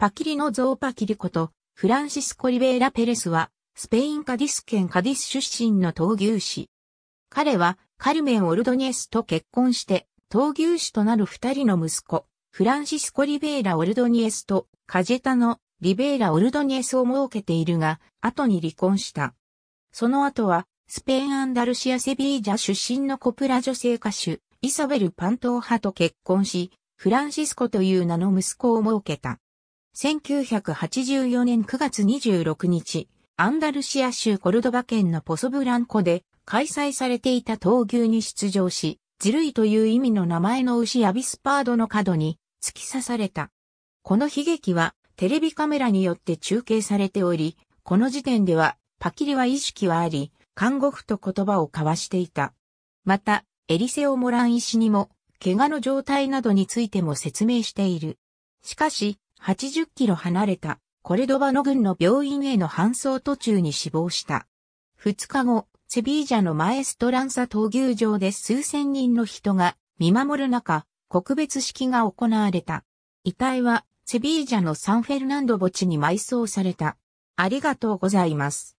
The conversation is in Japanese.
パキリのゾーパキリこと、フランシスコ・リベーラ・ペレスは、スペイン・カディス県カディス出身の闘牛士。彼は、カルメン・オルドニエスと結婚して、闘牛士となる二人の息子、フランシスコ・リベーラ・オルドニエスと、カジェタの、リベーラ・オルドニエスを設けているが、後に離婚した。その後は、スペイン・アンダルシア・セビージャ出身のコプラ女性歌手、イサベル・パントーハと結婚し、フランシスコという名の息子を設けた。1984年9月26日、アンダルシア州コルドバ県のポソブランコで開催されていた闘牛に出場し、ジルイという意味の名前の牛アビスパードの角に突き刺された。この悲劇はテレビカメラによって中継されており、この時点ではパキリは意識はあり、看護婦と言葉を交わしていた。また、エリセオ・モラン医師にも、怪我の状態などについても説明している。しかし、80キロ離れたコレドバの軍の病院への搬送途中に死亡した。2日後、セビージャのマエストランサ闘牛場で数千人の人が見守る中、告別式が行われた。遺体はセビージャのサンフェルナンド墓地に埋葬された。ありがとうございます。